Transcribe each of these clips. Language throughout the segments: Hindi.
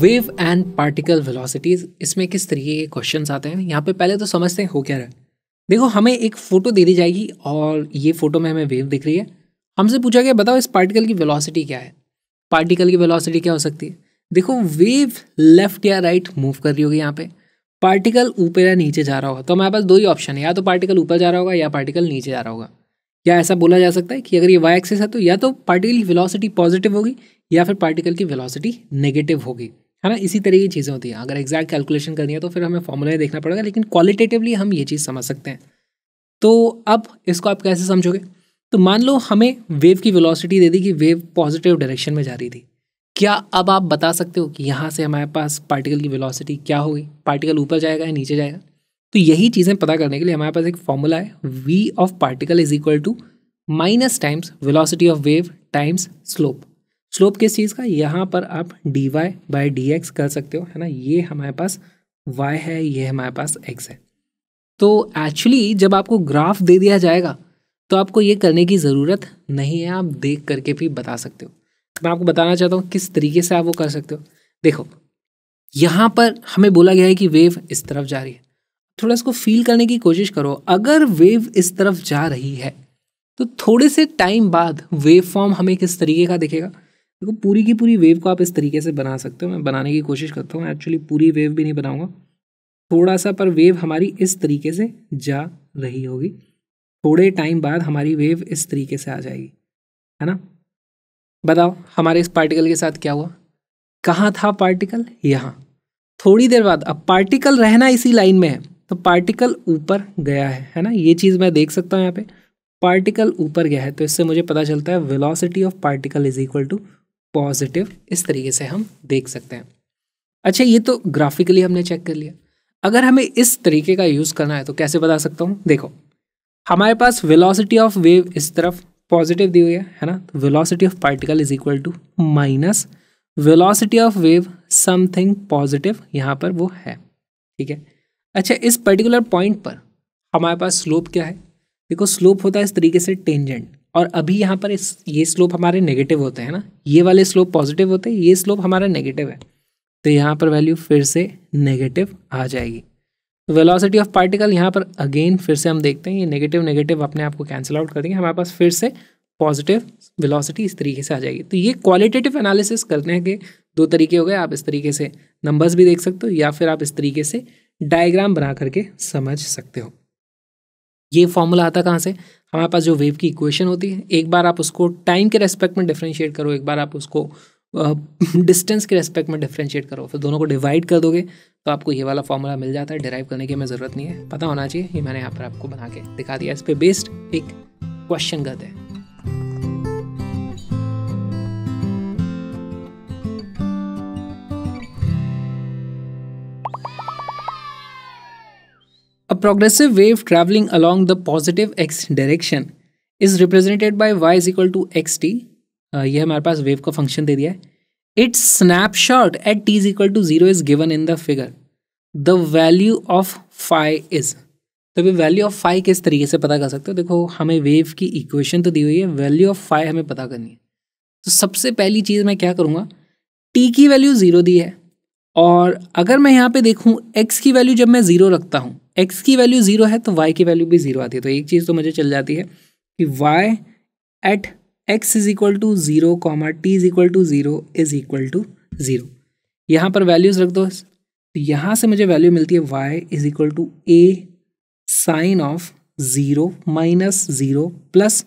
वेव एंड पार्टिकल वेलोसिटीज इसमें किस तरीके के क्वेश्चंस आते हैं यहाँ पे पहले तो समझते हैं हो क्या रहा है देखो हमें एक फ़ोटो दे दी जाएगी और ये फ़ोटो में हमें वेव दिख रही है हमसे पूछा गया बताओ इस पार्टिकल की वेलोसिटी क्या है पार्टिकल की वेलोसिटी क्या हो सकती है देखो वेव लेफ्ट या राइट मूव कर रही होगी यहाँ पे पार्टिकल ऊपर या नीचे जा रहा होगा तो हमारे पास दो ही ऑप्शन है या तो पार्टिकल ऊपर जा रहा होगा या पार्टिकल नीचे जा रहा होगा या ऐसा बोला जा सकता है कि अगर ये वाई एक्सेस है तो या तो पार्टिकल की वेलोसिटी पॉजिटिव होगी या फिर पार्टिकल की वेलोसिटी नेगेटिव होगी है ना इसी तरह की चीज़ें होती हैं अगर एग्जैक्ट कैलकुलेशन करनी है तो फिर हमें फॉर्मूला देखना पड़ेगा लेकिन क्वालिटेटिवली हम ये चीज़ समझ सकते हैं तो अब इसको आप कैसे समझोगे तो मान लो हमें वेव की वेलोसिटी दे दी कि वेव पॉजिटिव डायरेक्शन में जा रही थी क्या अब आप बता सकते हो कि यहाँ से हमारे पास पार्टिकल की वेलोसिटी क्या होगी पार्टिकल ऊपर जाएगा या नीचे जाएगा तो यही चीज़ें पता करने के लिए हमारे पास एक फॉर्मूला है V of particle is equal to minus times velocity of wave times slope slope किस चीज़ का यहाँ पर आप D Y by D X कर सकते हो है ना ये हमारे पास वाई है ये हमारे पास एक्स है तो एक्चुअली जब आपको ग्राफ दे दिया जाएगा तो आपको ये करने की ज़रूरत नहीं है आप देख करके भी बता सकते हो मैं आपको बताना चाहता हूँ किस तरीके से आप वो कर सकते हो देखो यहाँ पर हमें बोला गया है कि वेव इस तरफ जा रही है थोड़ा इसको फील करने की कोशिश करो अगर वेव इस तरफ जा रही है तो थोड़े से टाइम बाद वेव फॉर्म हमें किस तरीके का दिखेगा देखो पूरी की पूरी वेव को आप इस तरीके से बना सकते हो मैं बनाने की कोशिश करता हूँ एक्चुअली पूरी वेव भी नहीं बनाऊँगा थोड़ा सा पर वेव हमारी इस तरीके से जा रही होगी थोड़े टाइम बाद हमारी वेव इस तरीके से आ जाएगी है ना बताओ हमारे इस पार्टिकल के साथ क्या हुआ कहाँ था पार्टिकल यहाँ थोड़ी देर बाद अब पार्टिकल रहना इसी लाइन में है तो पार्टिकल ऊपर गया है है ना ये चीज़ मैं देख सकता हूँ यहाँ पे पार्टिकल ऊपर गया है तो इससे मुझे पता चलता है velocity of particle is equal to positive इस तरीके से हम देख सकते हैं अच्छा ये तो ग्राफिकली हमने चेक कर लिया अगर हमें इस तरीके का यूज़ करना है तो कैसे बता सकता हूँ देखो हमारे पास वेलोसिटी ऑफ वेव इस तरफ पॉजिटिव दी हुई है है ना तो velocity of particle is equal to minus velocity of wave something positive यहाँ पर वो है ठीक है अच्छा इस पर्टिकुलर पॉइंट पर हमारे पास स्लोप क्या है देखो स्लोप होता है इस तरीके से टेंजेंट और अभी यहाँ पर इस ये स्लोप हमारे नेगेटिव होते हैं ना ये वाले स्लोप पॉजिटिव होते हैं ये स्लोप हमारा नेगेटिव है तो यहाँ पर वैल्यू फिर से नेगेटिव आ जाएगी वेलोसिटी ऑफ पार्टिकल यहाँ पर अगेन फिर से हम देखते हैं ये नेगेटिव नेगेटिव अपने आप को कैंसिल आउट कर देंगे हमारे पास फिर से पॉजिटिव वेलोसिटी इस तरीके से आ जाएगी तो ये क्वालिटेटिव एनालिसिस करने के दो तरीके हो गए आप इस तरीके से नंबर्स भी देख सकते हो या फिर आप इस तरीके से डायग्राम बना करके समझ सकते हो ये फॉर्मूला आता कहाँ से हमारे पास जो वेव की इक्वेशन होती है एक बार आप उसको टाइम के रेस्पेक्ट में डिफ्रेंशिएट करो एक बार आप उसको डिस्टेंस के रेस्पेक्ट में डिफ्रेंशिएट करो फिर दोनों को डिवाइड कर दोगे तो आपको ये वाला फॉर्मूला मिल जाता है डिराइव करने की हमें ज़रूरत नहीं है पता होना चाहिए ये मैंने यहाँ पर आपको बना के दिखा दिया इस पर बेस्ड एक क्वेश्चन गत है progressive wave traveling along the positive x direction is represented by y is equal to X T uh, ये हमारे पास वेव का फंक्शन दे दिया है it's snapshot at T is equal to zero is given in the figure the value of phi is तो अभी वैल्यू ऑफ फाइव किस तरीके से पता कर सकते हो देखो हमें वेव की इक्वेशन तो दी हुई है वैल्यू ऑफ फाइव हमें पता करनी है तो सबसे पहली चीज़ मैं क्या करूँगा टी की वैल्यू ज़ीरो दी है और अगर मैं यहाँ पे देखूँ एक्स की वैल्यू जब मैं ज़ीरो रखता हूँ एक्स की वैल्यू ज़ीरो है तो वाई की वैल्यू भी ज़ीरो आती है तो एक चीज़ तो मुझे चल जाती है कि Y at X is equal to zero comma T is equal to zero is equal to zero यहाँ पर वैल्यूज़ रख दो तो यहाँ से मुझे वैल्यू मिलती है Y is equal to A sine of zero minus zero plus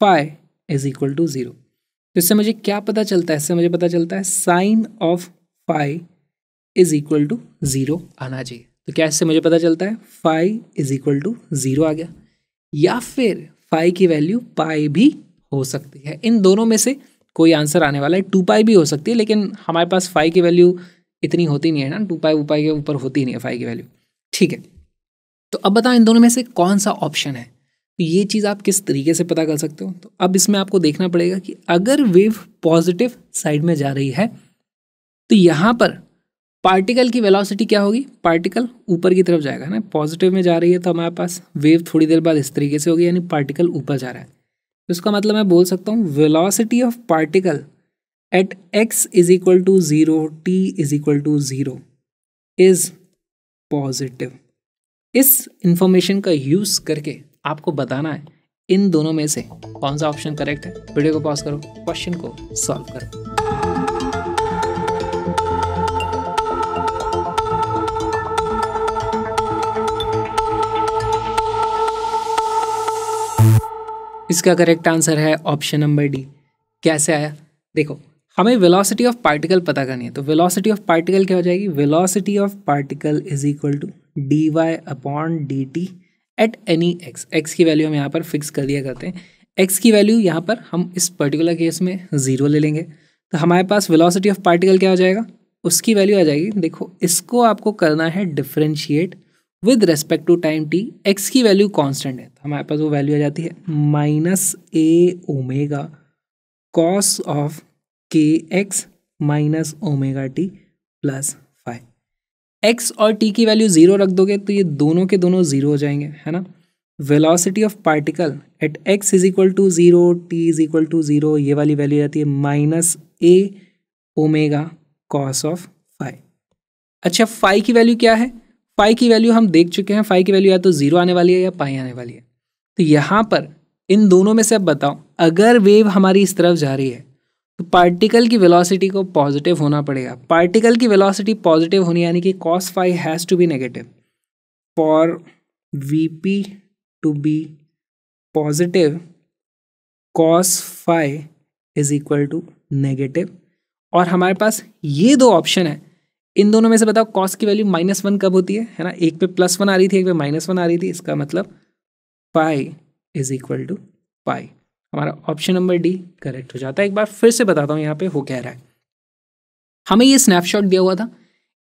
phi is equal to zero तो इससे मुझे क्या पता चलता है इससे मुझे पता चलता है sine of phi is equal to zero आना चाहिए तो क्या इससे मुझे पता चलता है phi is equal to zero आ गया या फिर फाइव की वैल्यू पाई भी हो सकती है इन दोनों में से कोई आंसर आने वाला है टू पाई भी हो सकती है लेकिन हमारे पास फाइव की वैल्यू इतनी होती नहीं है ना टू पाई उपाई के ऊपर होती नहीं है फाइव की वैल्यू ठीक है तो अब बताओ इन दोनों में से कौन सा ऑप्शन है तो ये चीज़ आप किस तरीके से पता कर सकते हो तो अब इसमें आपको देखना पड़ेगा कि अगर वेव पॉजिटिव साइड में जा रही है तो यहाँ पर पार्टिकल की वेलोसिटी क्या होगी पार्टिकल ऊपर की तरफ जाएगा ना पॉजिटिव में जा रही है तो हमारे पास वेव थोड़ी देर बाद इस तरीके से होगी यानी पार्टिकल ऊपर जा रहा है तो इसका मतलब मैं बोल सकता हूँ velocity of particle at X is equal to zero T is equal to zero is positive इस इंफॉर्मेशन का यूज़ करके आपको बताना है इन दोनों में से कौन सा ऑप्शन करेक्ट है वीडियो को पॉज करो क्वेश्चन को सॉल्व करो इसका करेक्ट आंसर है ऑप्शन नंबर डी कैसे आया देखो हमें वेलोसिटी ऑफ पार्टिकल पता करनी है तो वेलोसिटी ऑफ पार्टिकल क्या हो जाएगी velocity of particle is equal to D Y upon D T at any X X की वैल्यू हम यहाँ पर फिक्स कर दिया करते हैं एक्स की वैल्यू यहाँ पर हम इस पर्टिकुलर केस में ज़ीरो ले लेंगे तो हमारे पास वेलोसिटी ऑफ पार्टिकल क्या हो जाएगा उसकी वैल्यू आ जाएगी देखो इसको आपको करना है differentiate with respect to time T X की वैल्यू कॉन्स्टेंट है तो हमारे पास वो वैल्यू आ जाती है minus A omega cos of K X minus omega T plus phi X और टी की वैल्यू ज़ीरो रख दोगे तो ये दोनों के दोनों ज़ीरो हो जाएंगे है ना velocity of particle at X is equal to zero T is equal to zero ये वाली वैल्यू आती है minus A omega cos of phi अच्छा फाइव की वैल्यू क्या है पाई की वैल्यू हम देख चुके हैं फाइव की वैल्यू या तो जीरो आने वाली है या पाई आने वाली है तो यहाँ पर इन दोनों में से अब बताओ अगर वेव हमारी इस तरफ जा रही है तो पार्टिकल की वेलोसिटी को पॉजिटिव होना पड़ेगा पार्टिकल की वेलोसिटी पॉजिटिव होनी यानी कि cos phi has to be negative for V P to be positive cos phi is equal to negative और हमारे पास ये दो ऑप्शन है इन दोनों में से बताओ कॉस की वैल्यू माइनस वन कब होती है है ना एक पे प्लस वन आ रही थी एक पे माइनस वन आ रही थी इसका मतलब pi is equal to pi हमारा ऑप्शन नंबर डी करेक्ट हो जाता है एक बार फिर से बताता हूँ यहाँ पे हो कह रहा है हमें ये स्नैपशॉट दिया हुआ था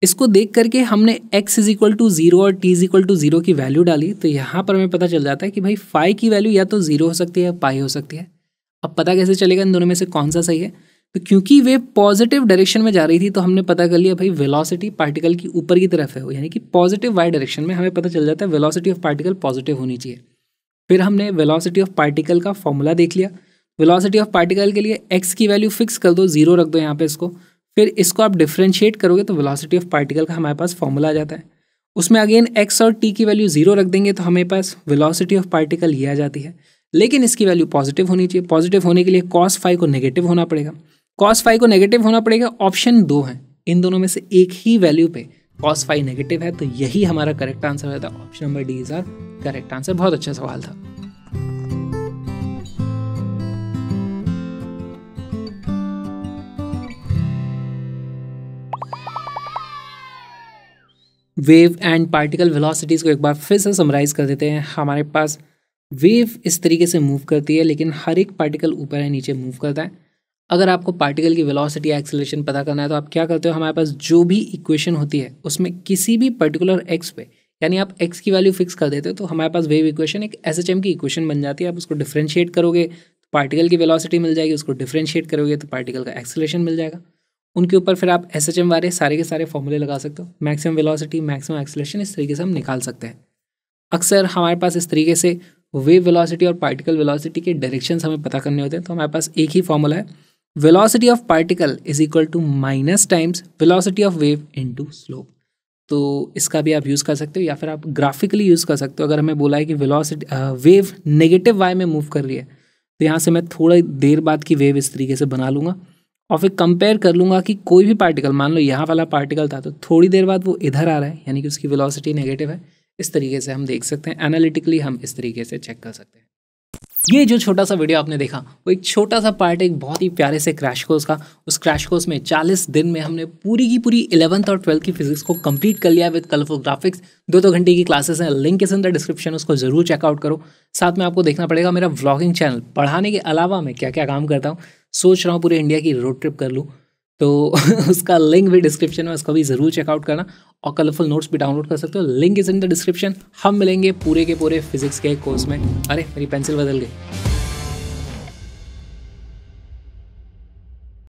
इसको देख करके हमने x is equal to zero और t is equal to zero की वैल्यू डाली तो यहाँ पर हमें पता चल जाता है कि भाई फाई की वैल्यू या तो जीरो हो सकती है या पाई हो सकती है अब पता कैसे चलेगा इन दोनों में से कौन सा सही है तो क्योंकि वे पॉजिटिव डायरेक्शन में जा रही थी तो हमने पता कर लिया भाई वेलोसिटी पार्टिकल की ऊपर की तरफ है वो यानी कि पॉजिटिव वाई डायरेक्शन में हमें पता चल जाता है वेलोसिटी ऑफ पार्टिकल पॉजिटिव होनी चाहिए फिर हमने वेलोसिटी ऑफ पार्टिकल का फॉर्मूला देख लिया वेलोसिटी ऑफ पार्टिकल के लिए एक्स की वैल्यू फिक्स कर दो जीरो रख दो यहाँ पे इसको फिर इसको आप डिफ्रेंशिएट करोगे तो वेलोसिटी ऑफ पार्टिकल का हमारे पास फॉर्मूला आ जाता है उसमें अगेन एक्स और टी की वैल्यू जीरो रख देंगे तो हमें पास वेलोसिटी ऑफ पार्टिकल ये आ जाती है लेकिन इसकी वैल्यू पॉजिटिव होनी चाहिए पॉजिटिव होने के लिए कॉस फाइव को नेगेटिव होना पड़ेगा कॉस फाइव को नेगेटिव होना पड़ेगा ऑप्शन दो है इन दोनों में से एक ही वैल्यू पे कॉस फाइव नेगेटिव है तो यही हमारा करेक्ट आंसर रहता है option number D is our correct answer बहुत अच्छा सवाल था वेव एंड पार्टिकल वेलोसिटीज़ को एक बार फिर से समराइज कर देते हैं हमारे पास वेव इस तरीके से मूव करती है लेकिन हर एक पार्टिकल ऊपर या नीचे मूव करता है अगर आपको पार्टिकल की वेलोसिटी या एक्सेलेशन पता करना है तो आप क्या करते हो हमारे पास जो भी इक्वेशन होती है उसमें किसी भी पर्टिकुलर एक्स पे यानी आप एक्स की वैल्यू फिक्स कर देते हो तो हमारे पास वेव इक्वेशन एक एस एच एम की इक्वेशन बन जाती है आप उसको डिफ्रेंशिएट करोगे तो पार्टिकल की वेलोसिटी मिल जाएगी उसको डिफ्रेंशिएट करोगे तो पार्टिकल का एक्सेलेशन मिल जाएगा उनके ऊपर फिर आप एस एच एम वाले सारे के सारे फॉर्मूले लगा सकते हो मैक्सिमम वेलोसिटी मैक्सिमम एक्सेलेशन इस तरीके से हम निकाल सकते हैं अक्सर हमारे पास इस तरीके से वेव वेलोसिटी और पार्टिकल वेलोसिटी के डायरेक्शंस हमें पता करने होते हैं तो हमारे पास एक ही फॉर्मूला है velocity of particle is equal to minus times velocity of wave into slope तो इसका भी आप यूज़ कर सकते हो या फिर आप ग्राफिकली यूज़ कर सकते हो अगर हमें बोला है कि वेलोसिटी वेव नेगेटिव वाई में मूव कर रही है तो यहाँ से मैं थोड़ा देर बाद की वेव इस तरीके से बना लूँगा और फिर कंपेयर कर लूँगा कि कोई भी पार्टिकल मान लो यहाँ वाला पार्टिकल था तो थोड़ी देर बाद वो इधर आ रहा है यानी कि उसकी वेलोसिटी नेगेटिव है इस तरीके से हम देख सकते हैं एनालिटिकली हम इस तरीके से चेक कर सकते हैं ये जो छोटा सा वीडियो आपने देखा वो एक छोटा सा पार्ट एक बहुत ही प्यारे से क्रैश कोर्स का उस क्रैश कोर्स में 40 दिन में हमने पूरी की पूरी इलेवंथ और ट्वेल्थ की फिजिक्स को कंप्लीट कर लिया विद कलरफुल ग्राफिक्स दो दो घंटे की क्लासेस हैं लिंक इस अंदर डिस्क्रिप्शन उसको जरूर चेकआउट करो साथ में आपको देखना पड़ेगा मेरा ब्लॉगिंग चैनल पढ़ाने के अलावा मैं क्या क्या काम करता हूँ सोच रहा हूँ पूरे इंडिया की रोड ट्रिप कर लूँ तो उसका लिंक भी डिस्क्रिप्शन में उसको भी ज़रूर चेकआउट करना और कलरफुल नोट्स भी डाउनलोड कर सकते हो link is in the description हम मिलेंगे पूरे के पूरे फिजिक्स के कोर्स में अरे मेरी पेंसिल बदल गई